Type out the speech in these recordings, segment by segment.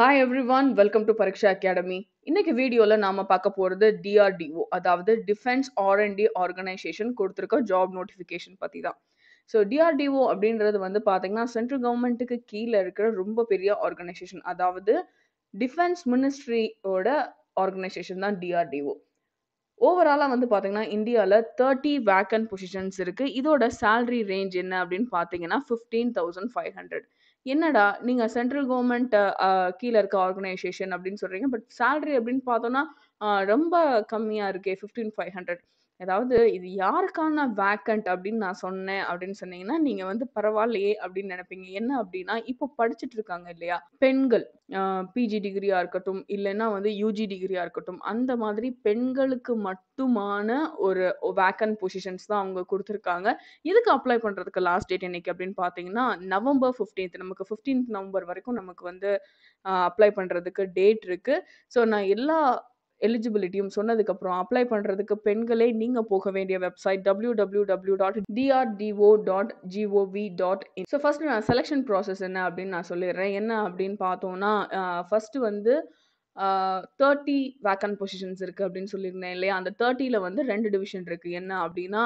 Hi everyone welcome to Pareeksha academy இன்னைக்கு வீடியோவில் நாம பார்க்க போறது டிஆர்டிஓ அதாவது டிஃபென்ஸ் ஆர்என்டி ஆர்கனைசேஷன் கொடுத்துருக்க ஜாப் நோட்டிஃபிகேஷன் பத்தி தான் ஸோ டிஆர்டிஓ அப்படின்றது வந்து பார்த்தீங்கன்னா சென்ட்ரல் கவர்மெண்ட்டுக்கு கீழே இருக்கிற ரொம்ப பெரிய ஆர்கனைசேஷன் அதாவது டிஃபென்ஸ் மினிஸ்ட்ரியோட ஆர்கனைசேஷன் தான் டிஆர்டிஓ ஓவராலாக வந்து பார்த்தீங்கன்னா இந்தியாவில் தேர்ட்டி வேக்கன் பொசிஷன்ஸ் இருக்குது இதோட சேல்ரி ரேஞ்ச் என்ன அப்படின்னு பார்த்தீங்கன்னா ஃபிஃப்டீன் தௌசண்ட் ஃபைவ் ஹண்ட்ரட் என்னடா நீங்க சென்ட்ரல் கவர்மெண்ட் கீழே இருக்க ஆர்கனைசேஷன் அப்படின்னு சொல்றீங்க பட் சேலரி அப்படின்னு பார்த்தோம்னா ரொம்ப கம்மியா இருக்கே ஃபிஃப்டீன் ஃபைவ் ஹண்ட்ரட் ஏதாவது இது யாருக்கான வேக்கண்ட் அப்படின்னு நான் சொன்னேன் அப்படின்னு சொன்னீங்கன்னா நீங்கள் வந்து பரவாயில்லையே அப்படின்னு நினைப்பீங்க என்ன அப்படின்னா இப்போ படிச்சுட்டு இருக்காங்க இல்லையா பெண்கள் பிஜி டிகிரியாக இருக்கட்டும் இல்லைன்னா வந்து யூஜி டிகிரியாக இருக்கட்டும் அந்த மாதிரி பெண்களுக்கு மட்டுமான ஒரு வேக்கன்ட் பொசிஷன்ஸ் தான் அவங்க கொடுத்துருக்காங்க இதுக்கு அப்ளை பண்ணுறதுக்கு லாஸ்ட் டேட் என்னைக்கு அப்படின்னு பார்த்தீங்கன்னா நவம்பர் ஃபிஃப்டீன்த் நமக்கு ஃபிஃப்டீன்த் நவம்பர் வரைக்கும் நமக்கு வந்து அப்ளை பண்ணுறதுக்கு டேட் இருக்குது ஸோ நான் எல்லா எலிஜிபிலிட்டியும் சொன்னதுக்கப்புறம் அப்ளை பண்ணுறதுக்கு பெண்களே நீங்கள் போக வேண்டிய website W W W dot DRDO dot G O V dot in so first நான் செலெக்ஷன் ப்ராசஸ் என்ன அப்படின்னு நான் சொல்லிடுறேன் என்ன அப்படின்னு பார்த்தோம்னா ஃபஸ்ட்டு வந்து தேர்ட்டி வேக்கன் பொசிஷன்ஸ் இருக்குது அப்படின்னு சொல்லியிருந்தேன் இல்லையா அந்த தேர்ட்டியில் வந்து ரெண்டு டிவிஷன் இருக்குது என்ன அப்படின்னா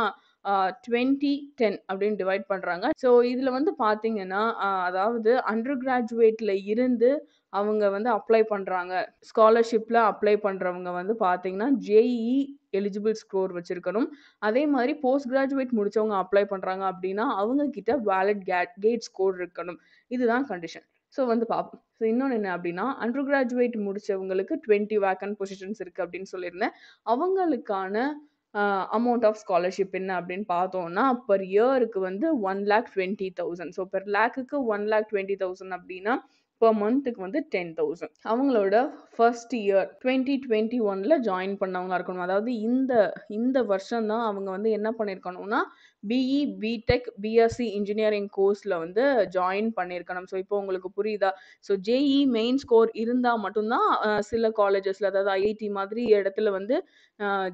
டுவெண்ட்டி டென் அப்படின்னு டிவைட் பண்ணுறாங்க ஸோ இதில் வந்து பார்த்தீங்கன்னா அதாவது அண்டர் கிராஜுவேட்டில் இருந்து அவங்க வந்து அப்ளை பண்ணுறாங்க ஸ்காலர்ஷிப்பில் அப்ளை பண்ணுறவங்க வந்து பார்த்தீங்கன்னா ஜேஇ எலிஜிபிள் e ஸ்கோர் வச்சுருக்கணும் அதே மாதிரி போஸ்ட் கிராஜுவேட் முடித்தவங்க அப்ளை பண்ணுறாங்க அப்படின்னா அவங்கக்கிட்ட வேலிட் கேட் கேட் ஸ்கோர் இருக்கணும் இதுதான் கண்டிஷன் ஸோ வந்து பார்ப்போம் ஸோ இன்னொன்று என்ன அப்படின்னா அண்டர் கிராஜுவேட் முடித்தவங்களுக்கு டுவெண்ட்டி வேக்கன் பொசிஷன்ஸ் இருக்குது அப்படின்னு சொல்லியிருந்தேன் அவங்களுக்கான அமௌண்ட் ஆஃப் ஸ்காலர்ஷிப் என்ன அப்படின்னு பார்த்தோம்னா பர் இயருக்கு வந்து one lakh twenty thousand so per லேக்குக்கு ஒன் லேக் டுவெண்ட்டி தௌசண்ட் அப்படின்னா பர் மந்த்துக்கு வந்து டென் தௌசண்ட் அவங்களோட ஃபர்ஸ்ட் இயர் டுவெண்ட்டி டுவெண்ட்டி ஒனில் ஜாயின் பண்ணவங்களா இருக்கணும் அதாவது இந்த இந்த வருஷம் தான் அவங்க வந்து என்ன பண்ணியிருக்கணும்னா பிஇ பிடெக் பிஎஸ்சி இன்ஜினியரிங் கோர்ஸில் வந்து ஜாயின் பண்ணியிருக்கணும் ஸோ இப்போ உங்களுக்கு புரியுதா ஸோ ஜேஇ மெயின் ஸ்கோர் இருந்தால் மட்டும்தான் சில காலேஜஸில் அதாவது ஐஐடி மாதிரி இடத்துல வந்து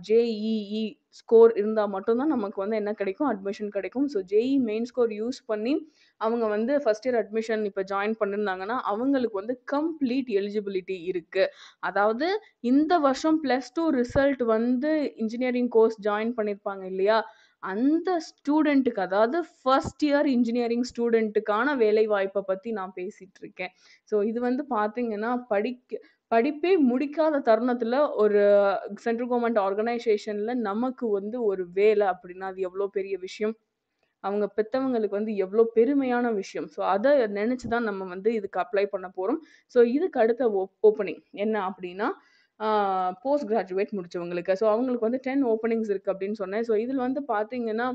ஜேஇஇ ஸ்கோர் இருந்தால் மட்டும்தான் நமக்கு வந்து என்ன கிடைக்கும் அட்மிஷன் கிடைக்கும் so JEE main score use பண்ணி அவங்க வந்து ஃபஸ்ட் இயர் அட்மிஷன் இப்போ ஜாயின் பண்ணியிருந்தாங்கன்னா அவங்களுக்கு வந்து கம்ப்ளீட் எலிஜிபிலிட்டி இருக்குது அதாவது இந்த வருஷம் ப்ளஸ் டூ ரிசல்ட் வந்து இன்ஜினியரிங் கோர்ஸ் ஜாயின் பண்ணியிருப்பாங்க இல்லையா அந்த ஸ்டூடெண்ட்டுக்கு அதாவது ஃபர்ஸ்ட் இயர் இன்ஜினியரிங் ஸ்டூடெண்ட்டுக்கான வேலை வாய்ப்பை பற்றி நான் பேசிகிட்டு இருக்கேன் ஸோ இது வந்து பார்த்தீங்கன்னா படிக்க படிப்பே முடிக்காத தருணத்துல ஒரு சென்ட்ரல் கவர்மெண்ட் ஆர்கனைசேஷன்ல நமக்கு வந்து ஒரு வேலை அப்படின்னா அது எவ்வளோ பெரிய விஷயம் அவங்க பெற்றவங்களுக்கு வந்து எவ்வளோ பெருமையான விஷயம் ஸோ அதை நினச்சி தான் நம்ம வந்து இதுக்கு அப்ளை பண்ண போகிறோம் ஸோ இதுக்கு அடுத்த ஓப்பனிங் என்ன அப்படின்னா போஸ்ட் கிராஜுவேட் முடித்தவங்களுக்கு ஸோ அவங்களுக்கு வந்து டென் ஓப்பனிங்ஸ் இருக்குது அப்படின்னு சொன்னேன் ஸோ இதில் வந்து பார்த்தீங்கன்னா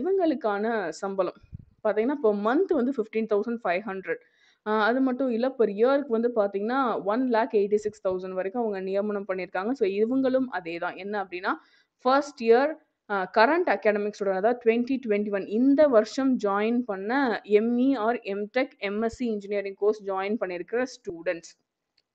இவங்களுக்கான சம்பளம் பார்த்தீங்கன்னா இப்போ மந்த் வந்து ஃபிஃப்டீன் தௌசண்ட் ஃபைவ் ஹண்ட்ரட் அது மட்டும் இல்லை பெர் இயருக்கு வந்து பார்த்தீங்கன்னா, one lakh eighty six thousand வரைக்கும் அவங்க நியமனம் பண்ணியிருக்காங்க. ஸோ, இவங்களும் அதே தான் என்ன அப்படின்னா ஃபர்ஸ்ட் இயர் கரண்ட் அகாடமிக்ஸோட அதாவது டுவெண்ட்டி டுவெண்ட்டி ஒன் இந்த வருஷம் ஜாயின் பண்ண ME or MTech, MSc engineering course join பண்ணியிருக்கிற ஸ்டூடெண்ட்ஸ்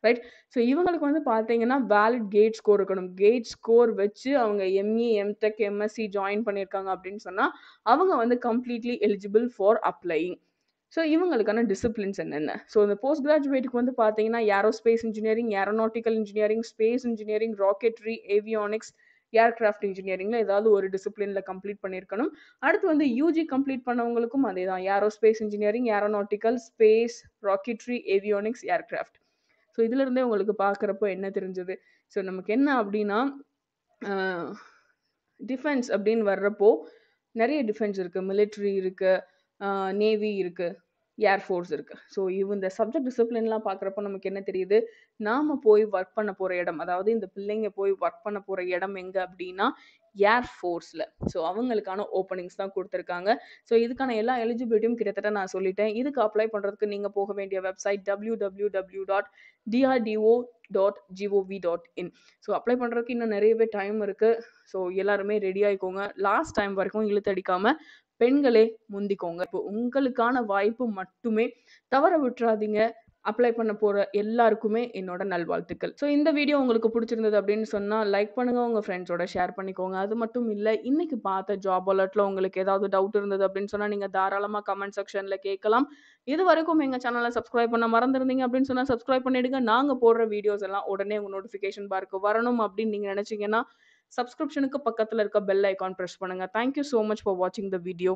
ரைட். ஸோ, இவங்களுக்கு வந்து பார்த்தீங்கன்னா, வேலிட் கேட் ஸ்கோர் இருக்கணும். கேட் ஸ்கோர் வச்சு அவங்க ME, MTech, e, MSc join பண்ணியிருக்காங்க அப்படின்னு சொன்னால் அவங்க வந்து completely eligible for applying. So இவங்களுக்கான டிசிப்ளின்ஸ் என்னென்ன ஸோ இந்த போஸ்ட் கிராஜுவேட்டுக்கு வந்து பார்த்தீங்கன்னா aerospace engineering aeronautical engineering space engineering rocketry avionics aircraft இன்ஜினியரிங்கில் ஏதாவது ஒரு டிசிப்ளினில் கம்ப்ளீட் பண்ணியிருக்கணும் அடுத்து வந்து யூஜி கம்ப்ளீட் பண்ணவங்களுக்கும் அதே தான் aerospace engineering aeronautical space rocketry avionics aircraft so இதுலேருந்தே உங்களுக்கு பார்க்குறப்போ என்ன தெரிஞ்சது ஸோ நமக்கு என்ன அப்படின்னா டிஃபென்ஸ் அப்படின்னு வர்றப்போ நிறைய டிஃபென்ஸ் இருக்குது மிலிட்ரி இருக்குது நேவி இருக்குது ஏர்ஃபோர்ஸ் இருக்குது ஸோ இவ் இந்த சப்ஜெக்ட் டிசிப்ளின்லாம் பார்க்குறப்ப நமக்கு என்ன தெரியுது நாம் போய் ஒர்க் பண்ண போகிற இடம் அதாவது இந்த பிள்ளைங்க போய் ஒர்க் பண்ண போகிற இடம் எங்கே அப்படின்னா ஏர்ஃபோர்ஸில் ஸோ அவங்களுக்கான ஓப்பனிங்ஸ் தான் கொடுத்துருக்காங்க ஸோ இதுக்கான எல்லா எலிஜிபிலிட்டியும் கிட்டத்தட்ட நான் சொல்லிட்டேன் இதுக்கு அப்ளை பண்ணுறதுக்கு நீங்கள் போக வேண்டிய website W W W dot DRDO dot G O V dot in so apply பண்ணுறதுக்கு இன்னும் நிறையவே டைம் இருக்குது ஸோ எல்லாருமே ரெடி ஆகிக்கோங்க லாஸ்ட் டைம் வரைக்கும் இழுத்தடிக்காமல் பெண்களே முந்திக்கோங்க இப்போ உங்களுக்கான வாய்ப்பு மட்டுமே தவற விட்டுறாதீங்க அப்ளை பண்ண போகிற எல்லாருக்குமே என்னோட நல்வாழ்த்துக்கள் ஸோ இந்த வீடியோ உங்களுக்கு பிடிச்சிருந்தது அப்படின்னு சொன்னால் லைக் பண்ணுங்கள் உங்கள் ஃப்ரெண்ட்ஸோட ஷேர் பண்ணிக்கோங்க அது மட்டும் இல்லை இன்றைக்கி பார்த்த ஜாப் அலர்ட்ல உங்களுக்கு ஏதாவது டவுட் இருந்தது அப்படின்னு சொன்னால் நீங்கள் தாராளமாக கமெண்ட் செக்ஷனில் கேட்கலாம் இது வரைக்கும் எங்கள் சேனலை சப்ஸ்கிரைப் பண்ண மறந்துருந்தீங்க அப்படின்னு சொன்னால் சப்ஸ்கிரைப் பண்ணிவிடுங்க நாங்கள் போடுற வீடியோஸ் எல்லாம் உடனே உங்கள் நோட்டிபிகேஷன் பார்க்கு வரணும் அப்படின்னு நீங்கள் நினைச்சீங்கன்னா சப்ஸ்கிரிப்ஷனுக்கு பக்கத்தில் இருக்க பெல் ஐக்கான் ப்ரெஸ் பண்ணுங்கள் தேங்க்யூ ஸோ மச் ஃபார் வாட்சிங் த வீடியோ